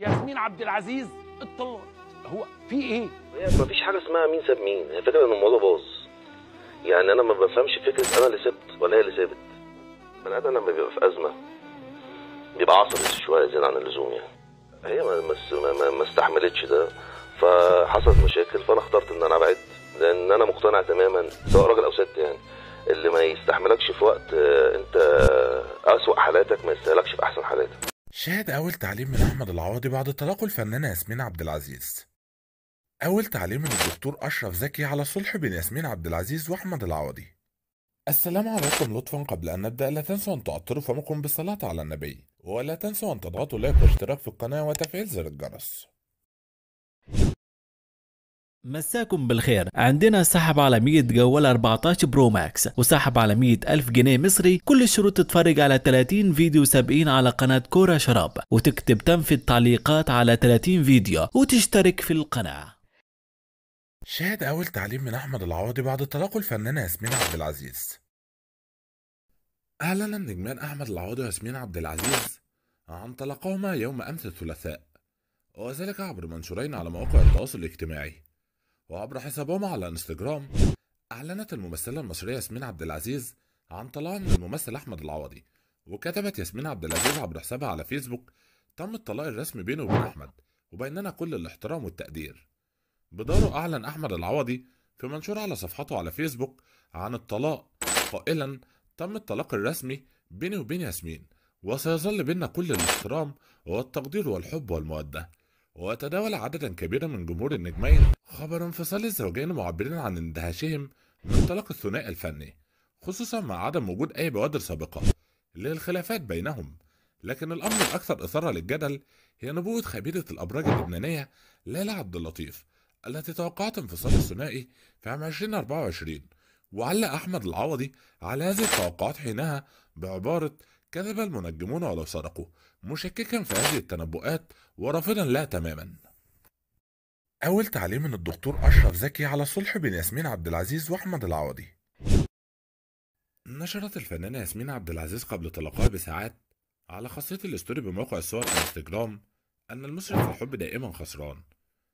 ياسمين عبد العزيز اتطلقت هو في ايه؟ مفيش حاجه اسمها مين ساب مين هي فكره ان الموضوع باظ يعني انا ما بفهمش فكره انا اللي سبت ولا هي اللي سابت البني ادم لما بيبقى في ازمه بيبقى عصبي شويه زياده عن اللزوم يعني هي ما, ما استحملتش ده فحصلت مشاكل فانا اخترت ان انا ابعد لان انا مقتنع تماما سواء راجل او ست يعني اللي ما يستحملكش في وقت آه، انت اسوأ حالاتك ما يستاهلكش في احسن حالاتك شهد أول تعليم من أحمد العوضي بعد طلاقه الفنانة ياسمين عبد العزيز أول تعليم من الدكتور أشرف زكي على صلح بين ياسمين عبد العزيز وأحمد العوضي السلام عليكم لطفا قبل أن نبدأ لا تنسوا أن تعطروا فمكم بالصلاة على النبي ولا تنسوا أن تضغطوا لايك واشتراك في القناة وتفعيل زر الجرس مساكم بالخير عندنا سحب على 100 جوال 14 برو ماكس وسحب على 100 ألف جنيه مصري كل الشروط تتفرج على 30 فيديو سابقين على قناة كورة شراب وتكتب تم في التعليقات على 30 فيديو وتشترك في القناة شاهد أول تعليم من أحمد العوضي بعد طلاق الفنانة ياسمين عبد العزيز أهلا النجمان أحمد العوضي وياسمين عبد العزيز عن طلاقهما يوم أمس الثلاثاء وذلك عبر منشورين على مواقع التواصل الاجتماعي وعبر حسابهم على انستجرام أعلنت الممثلة المصرية ياسمين عبد العزيز عن طلاقها من الممثل أحمد العوضي وكتبت ياسمين عبد العزيز عبر حسابها على فيسبوك تم الطلاق الرسمي بيني وبين أحمد وبيننا كل الاحترام والتقدير بداره أعلن أحمد العوضي في منشور على صفحته على فيسبوك عن الطلاق قائلا تم الطلاق الرسمي بيني وبين ياسمين وسيظل بيننا كل الاحترام والتقدير والحب والمودة وتداول عددا كبيرا من جمهور النجمين خبر انفصال الزوجين معبرين عن اندهاشهم من طلاق الثنائي الفني خصوصا مع عدم وجود أي بوادر سابقة للخلافات بينهم لكن الأمر الأكثر إثارة للجدل هي نبوة خبيرة الأبراج اللبنانية ليلى عبد اللطيف التي توقعت انفصال الثنائي في عام 2024 وعلق أحمد العوضي على هذه التوقعات حينها بعبارة كذب المنجمون ولو صدقوا مشككا في هذه التنبؤات ورافضا لها تماما أول تعليم من الدكتور أشرف زكي على صلح بين ياسمين عبد العزيز وأحمد العوضي نشرت الفنانة ياسمين عبد العزيز قبل طلاقها بساعات على خاصية الاستوري بموقع الصور انستجرام أن المصري في الحب دائما خسران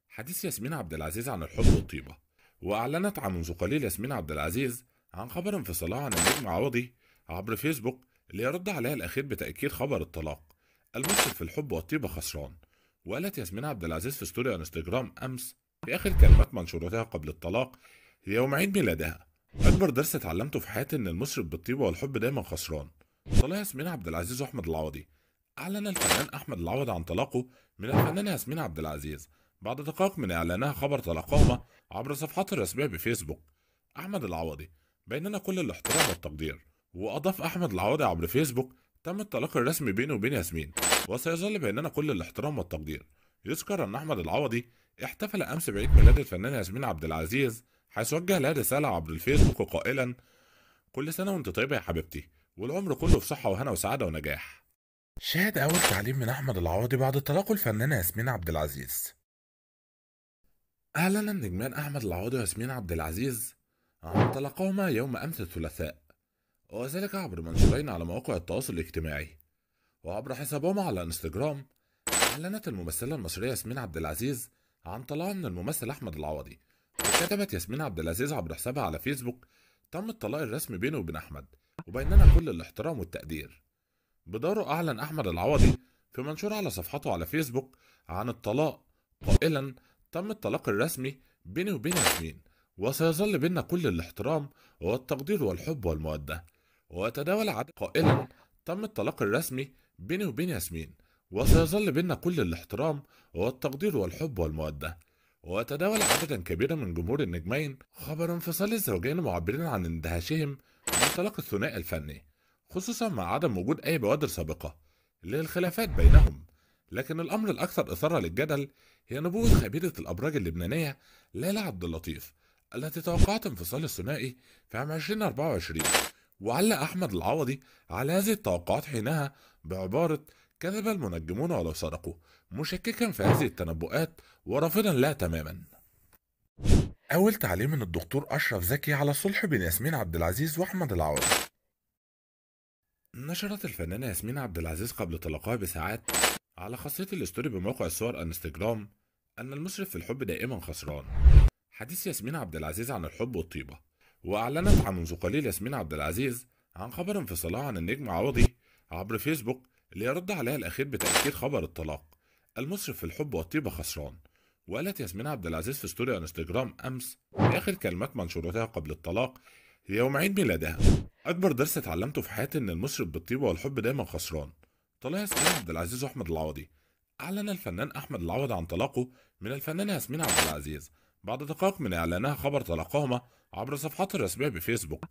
حديث ياسمين عبد العزيز عن الحب والطيبة وأعلنت عن منذ قليل ياسمين عبد العزيز عن خبر انفصالها عن النجم عوضي عبر فيسبوك اللي رد عليها الأخير بتأكيد خبر الطلاق المسلم في الحب والطيبة خسران وقالت ياسمين عبد العزيز في ستوري انستغرام انستجرام أمس في آخر كلمات منشورتها قبل الطلاق يوم عيد ميلادها أكبر درس اتعلمته في حياتي إن المشرف بالطيبة والحب دايما خسران طلع ياسمين عبد العزيز وأحمد العوضي أعلن الفنان أحمد العوض عن طلاقه من الفنانة ياسمين عبد العزيز بعد دقائق من إعلانها خبر طلاقهما عبر صفحات الرسمية بفيسبوك أحمد العوضي بيننا كل الاحترام والتقدير وأضاف أحمد العوضي عبر فيسبوك تم الطلاق الرسمي بينه وبين ياسمين وسيظل بيننا كل الاحترام والتقدير يذكر أن أحمد العوضي احتفل أمس بعيد ميلاد الفنانة ياسمين عبد العزيز حيث وجه لها رسالة عبر الفيسبوك قائلا كل سنة وانت طيبة يا حبيبتي والعمر كله في صحة وهنا وسعادة ونجاح شاهد أول تعليم من أحمد العوضي بعد طلاقه الفنانة ياسمين عبد العزيز أعلن النجمان أحمد العوضي وياسمين عبد العزيز عن طلاقهما يوم أمس الثلاثاء وذلك عبر منشورين على مواقع التواصل الاجتماعي وعبر حسابهما على انستجرام أعلنت الممثلة المصرية ياسمين عبد العزيز عن طلاقها من الممثل أحمد العوضي وكتبت ياسمين عبد العزيز عبر حسابها على فيسبوك تم الطلاق الرسمي بيني وبين أحمد وبيننا كل الاحترام والتقدير بدوره أعلن أحمد العوضي في منشور على صفحته على فيسبوك عن الطلاق قائلا تم الطلاق الرسمي بيني وبين ياسمين وسيظل بيننا كل الاحترام والتقدير والحب والموده وتداول عدد قائلا تم الطلاق الرسمي بيني وبين ياسمين وسيظل بيننا كل الاحترام والتقدير والحب والمودة وتداول عددا كبيرا من جمهور النجمين خبر انفصال الزوجين معبرين عن اندهاشهم من طلاق الثنائي الفني خصوصا مع عدم وجود أي بوادر سابقة للخلافات بينهم لكن الأمر الأكثر إثارة للجدل هي نبوة خبيرة الأبراج اللبنانية ليلى عبد اللطيف التي توقعت انفصال الثنائي في عام 2024 وعلق أحمد العوضي على هذه التوقعات حينها بعبارة كذب المنجمون ولو سرقوا مشككا في هذه التنبؤات ورافضا لها تماما أول تعليق من الدكتور أشرف زكي على صلح بين ياسمين عبد العزيز وأحمد العوضي نشرت الفنانة ياسمين عبد العزيز قبل طلاقها بساعات على خاصية الاستوري بموقع الصور انستجرام أن المسرف في الحب دائما خسران حديث ياسمين عبد العزيز عن الحب والطيبة وأعلنت منذ قليل ياسمين عبد العزيز عن خبر انفصالها عن النجم عوضي عبر فيسبوك ليرد عليها الأخير بتأكيد خبر الطلاق المصرف في الحب والطيبة خسران وقالت ياسمين عبد العزيز في ستوري انستجرام أمس آخر كلمات منشورتها قبل الطلاق يوم عيد ميلادها أكبر درس اتعلمته في حياتي إن المصرف بالطيبة والحب دايما خسران طلاق ياسمين عبد العزيز وأحمد العوضي أعلن الفنان أحمد العوضي عن طلاقه من الفنانة ياسمين عبد العزيز بعد دقائق من إعلانها خبر طلاقهما عبر صفحته الرسمية بفيسبوك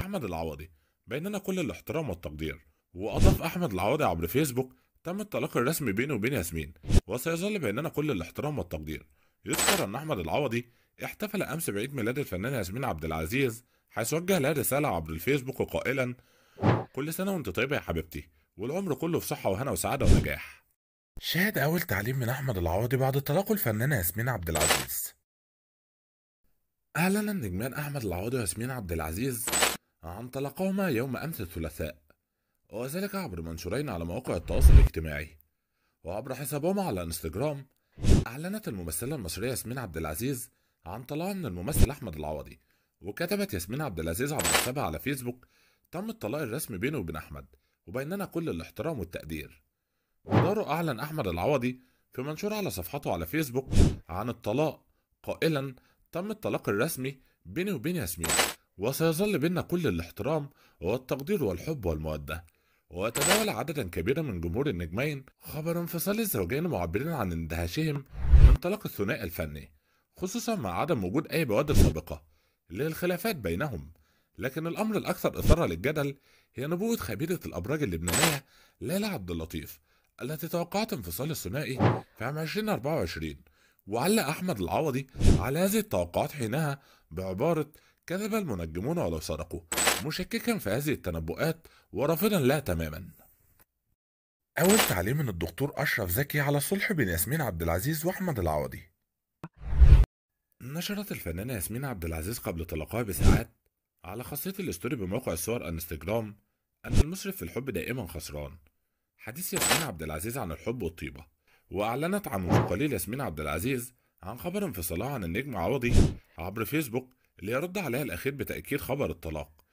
أحمد العوضي بيننا كل الاحترام والتقدير وأضاف أحمد العوضي عبر فيسبوك تم التلاقي الرسمي بينه وبين ياسمين وسيظل بيننا كل الاحترام والتقدير يذكر أن أحمد العوضي احتفل أمس بعيد ميلاد الفنانة ياسمين عبد العزيز حيث وجه لها رسالة عبر الفيسبوك قائلا كل سنة وانت طيبة يا حبيبتي والعمر كله في صحة وهنا وسعادة ونجاح شاهد أول تعليم من أحمد العوضي بعد تلاقي الفنانة ياسمين عبد العزيز أعلن النجمان أحمد العوضي وياسمين عبد العزيز عن طلاقهما يوم أمس الثلاثاء وذلك عبر منشورين على مواقع التواصل الاجتماعي وعبر حسابهما على انستجرام أعلنت الممثلة المصرية ياسمين عبد العزيز عن طلاقها من الممثل أحمد العوضي وكتبت ياسمين عبد العزيز عبر حسابها على فيسبوك تم الطلاق الرسمي بيني وبين أحمد وبيننا كل الاحترام والتقدير ودار أعلن أحمد العوضي في منشور على صفحته على فيسبوك عن الطلاق قائلا تم الطلاق الرسمي بيني وبين ياسمين وسيظل بيننا كل الاحترام والتقدير والحب والمودة وتداول عددا كبيرا من جمهور النجمين خبر انفصال الزوجين معبرين عن اندهاشهم من طلاق الثنائي الفني خصوصا مع عدم وجود أي مواد سابقة للخلافات بينهم لكن الأمر الأكثر إثارة للجدل هي نبوة خبيرة الأبراج اللبنانية ليلى عبد اللطيف التي توقعت انفصال الثنائي في عام 2024 وعلق أحمد العوضي على هذه التوقعات حينها بعبارة كذب المنجمون ولو سرقوا مشككا في هذه التنبؤات ورافضا لها تماما أول تعليم من الدكتور أشرف زكي على الصلح بين ياسمين عبد العزيز وأحمد العوضي نشرت الفنانة ياسمين عبد العزيز قبل طلاقها بساعات على خاصية الاستوري بموقع الصور انستجرام أن المصرف في الحب دائما خسران حديث ياسمين عبد العزيز عن الحب والطيبة وأعلنت عن انتقال ياسمين عبد العزيز عن خبر انفصالها عن النجم عوضي عبر فيسبوك ليرد عليها الأخير بتأكيد خبر الطلاق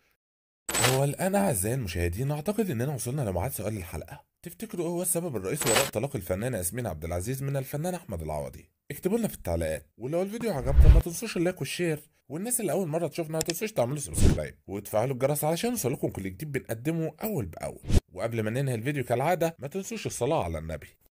هو الآن أعزائي المشاهدين أعتقد إننا وصلنا لمعاد سؤال الحلقة تفتكروا ايه هو السبب الرئيسي وراء طلاق الفنانة ياسمين عبد العزيز من الفنان أحمد العوضي اكتبوا لنا في التعليقات ولو الفيديو عجبكم ما تنسوش اللايك والشير والناس اللي أول مرة تشوفنا ما تنسوش تعملوا سبسكرايب وتفعلوا الجرس علشان يوصلكم كل جديد بنقدمه أول بأول وقبل ما ننهي الفيديو كالعادة ما تنسوش الصلاة على النبي